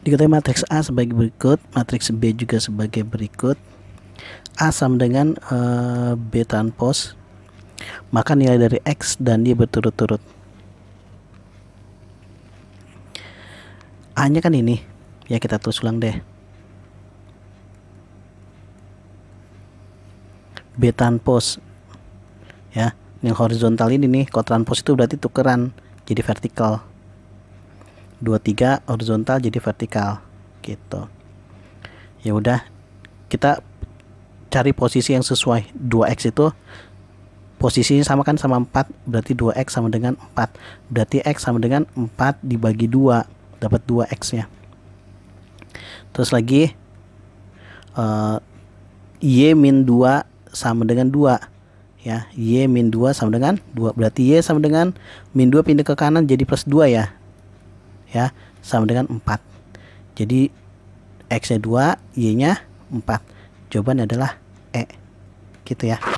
Diketahui matriks A sebagai berikut, matriks B juga sebagai berikut. A sama dengan e, B transpose, maka nilai dari X dan Y berturut-turut. A-nya kan ini, ya kita tulis ulang deh. B transpose, ya, yang horizontal ini nih, kalau transpose itu berarti tukeran, jadi vertikal. 23 horizontal jadi vertikal gitu ya udah kita cari posisi yang sesuai 2x itu posisinya sama kan sama 4 berarti 2x sama dengan 4 berarti x sama dengan 4 dibagi 2 dapat 2x nya terus lagi uh, y min 2 sama dengan 2 ya y min 2 sama dengan 2 berarti y sama dengan min 2 pindah ke kanan jadi plus 2 ya ya sama dengan 4 jadi X nya 2 Y nya 4 jawaban adalah E gitu ya